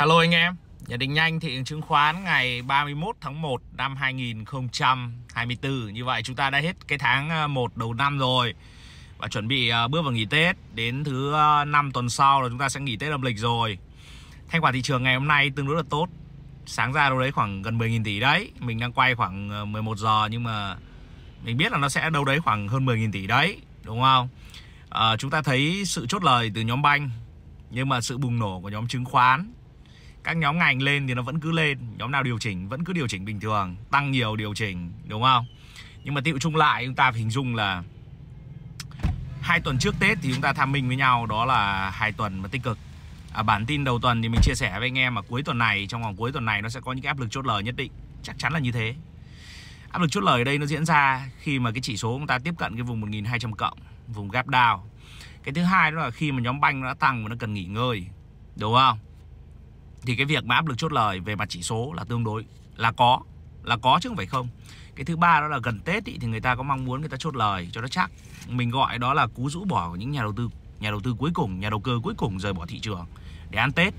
Hello anh em, nhận định nhanh thị trường chứng khoán ngày 31 tháng 1 năm 2024 Như vậy chúng ta đã hết cái tháng 1 ờ, đầu năm rồi Và chuẩn bị ờ, bước vào nghỉ Tết Đến thứ 5 ờ, tuần sau là chúng ta sẽ nghỉ Tết âm lịch rồi Thanh quả thị trường ngày hôm nay tương đối là tốt Sáng ra đâu đấy khoảng gần 10.000 tỷ đấy Mình đang quay khoảng 11 giờ nhưng mà Mình biết là nó sẽ đâu đấy khoảng hơn 10.000 tỷ đấy Đúng không? À, chúng ta thấy sự chốt lời từ nhóm banh Nhưng mà sự bùng nổ của nhóm chứng khoán các nhóm ngành lên thì nó vẫn cứ lên nhóm nào điều chỉnh vẫn cứ điều chỉnh bình thường tăng nhiều điều chỉnh đúng không nhưng mà tiêu chung lại chúng ta phải hình dung là hai tuần trước tết thì chúng ta tham minh với nhau đó là hai tuần mà tích cực à, bản tin đầu tuần thì mình chia sẻ với anh em mà cuối tuần này trong vòng cuối tuần này nó sẽ có những cái áp lực chốt lời nhất định chắc chắn là như thế áp lực chốt lời ở đây nó diễn ra khi mà cái chỉ số chúng ta tiếp cận cái vùng 1.200 cộng vùng gap down cái thứ hai đó là khi mà nhóm banh nó đã tăng và nó cần nghỉ ngơi đúng không thì cái việc mà áp lực chốt lời về mặt chỉ số là tương đối là có là có chứ không phải không cái thứ ba đó là gần tết ý, thì người ta có mong muốn người ta chốt lời cho nó chắc mình gọi đó là cú rũ bỏ của những nhà đầu tư nhà đầu tư cuối cùng nhà đầu cơ cuối cùng rời bỏ thị trường để ăn tết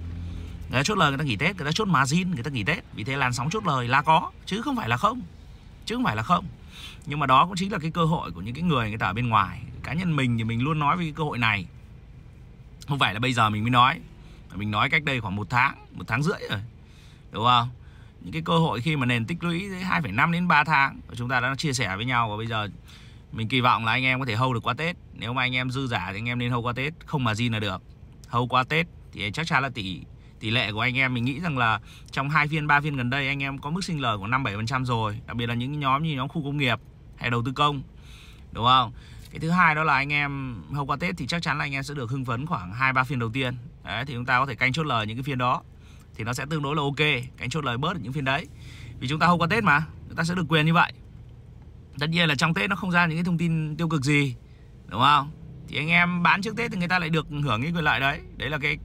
người ta chốt lời người ta nghỉ tết người ta chốt margin người ta nghỉ tết vì thế làn sóng chốt lời là có chứ không phải là không chứ không phải là không nhưng mà đó cũng chính là cái cơ hội của những cái người người ta ở bên ngoài cá nhân mình thì mình luôn nói về cái cơ hội này không phải là bây giờ mình mới nói mình nói cách đây khoảng một tháng một tháng rưỡi rồi đúng không những cái cơ hội khi mà nền tích lũy 2,5 đến 3 tháng chúng ta đã chia sẻ với nhau và bây giờ mình kỳ vọng là anh em có thể hâu được qua Tết nếu mà anh em dư giả thì anh em nên hâu qua Tết không mà gì là được hâu qua Tết thì chắc chắn là tỷ tỷ lệ của anh em mình nghĩ rằng là trong hai phiên ba phiên gần đây anh em có mức sinh lời của 5 7% rồi đặc biệt là những nhóm như nhóm khu công nghiệp hay đầu tư công đúng không cái thứ hai đó là anh em hâu qua Tết thì chắc chắn là anh em sẽ được hưng phấn khoảng hai ba phiên đầu tiên đấy, thì chúng ta có thể canh chốt lời những cái phiên đó thì nó sẽ tương đối là ok canh chốt lời bớt ở những phiên đấy vì chúng ta không có tết mà chúng ta sẽ được quyền như vậy tất nhiên là trong tết nó không ra những cái thông tin tiêu cực gì đúng không thì anh em bán trước tết thì người ta lại được hưởng cái quyền lợi đấy đấy là cái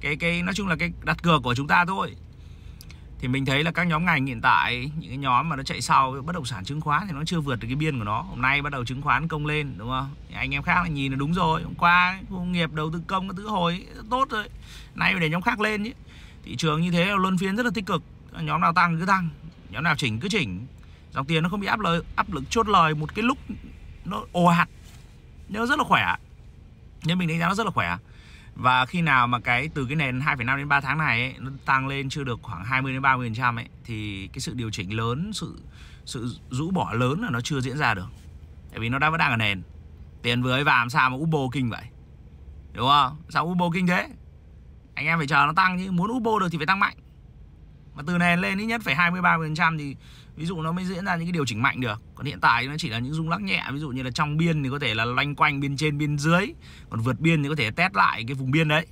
cái cái nói chung là cái đặt cược của chúng ta thôi thì mình thấy là các nhóm ngành hiện tại những cái nhóm mà nó chạy sau bất động sản chứng khoán thì nó chưa vượt được cái biên của nó hôm nay bắt đầu chứng khoán công lên đúng không anh em khác là nhìn là đúng rồi hôm qua khu nghiệp đầu tư công các thứ hồi tốt rồi nay để nhóm khác lên chứ thị trường như thế là luân phiên rất là tích cực nhóm nào tăng cứ tăng nhóm nào chỉnh cứ chỉnh dòng tiền nó không bị áp lực áp lực chốt lời một cái lúc nó ồ ạt nó rất là khỏe nên mình đánh giá nó rất là khỏe và khi nào mà cái từ cái nền 2,5 đến 3 tháng này ấy, nó tăng lên chưa được khoảng 20 đến 30% ấy thì cái sự điều chỉnh lớn, sự sự rũ bỏ lớn là nó chưa diễn ra được. Tại vì nó đang vẫn đang ở nền. Tiền vừa ấy vào làm sao mà Ubo kinh vậy? Đúng không? Sao Ubo kinh thế? Anh em phải chờ nó tăng chứ muốn Ubo được thì phải tăng mạnh mà từ nền lên ít nhất phải 23% thì ví dụ nó mới diễn ra những cái điều chỉnh mạnh được còn hiện tại nó chỉ là những rung lắc nhẹ ví dụ như là trong biên thì có thể là loanh quanh biên trên biên dưới còn vượt biên thì có thể test lại cái vùng biên đấy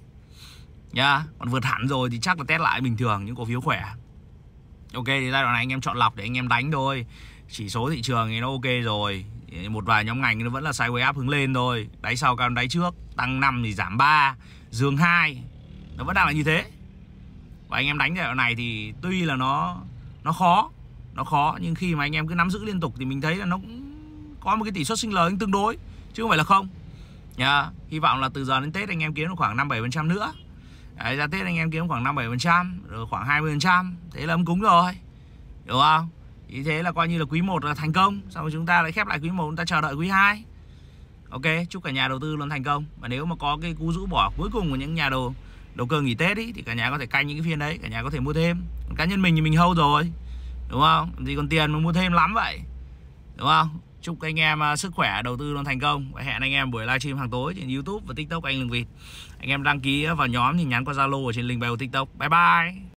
nhá còn vượt hẳn rồi thì chắc là test lại bình thường những cổ phiếu khỏe ok thì giai đoạn này anh em chọn lọc để anh em đánh thôi chỉ số thị trường thì nó ok rồi một vài nhóm ngành nó vẫn là sideways up hướng lên thôi đáy sau cao đáy trước tăng 5 thì giảm 3 dương 2 nó vẫn đang là như thế và anh em đánh giai đoạn này thì tuy là nó nó khó nó khó nhưng khi mà anh em cứ nắm giữ liên tục thì mình thấy là nó cũng có một cái tỷ suất sinh lời tương đối chứ không phải là không yeah. hy vọng là từ giờ đến tết anh em kiếm được khoảng năm bảy phần trăm nữa Đấy, ra tết anh em kiếm khoảng năm bảy phần trăm rồi khoảng 20 phần trăm thế là ấm cúng rồi đúng không như thế là coi như là quý 1 là thành công xong rồi chúng ta lại khép lại quý 1 chúng ta chờ đợi quý 2 ok chúc cả nhà đầu tư luôn thành công và nếu mà có cái cú rũ bỏ cuối cùng của những nhà đầu đầu cơ nghỉ tết ý, thì cả nhà có thể canh những cái phiên đấy cả nhà có thể mua thêm còn cá nhân mình thì mình hâu rồi đúng không thì còn tiền mà mua thêm lắm vậy đúng không chúc anh em à, sức khỏe đầu tư luôn thành công và hẹn anh em buổi livestream hàng tối trên youtube và tiktok anh lương Việt. anh em đăng ký vào nhóm thì nhắn qua zalo ở trên link bio tiktok bye bye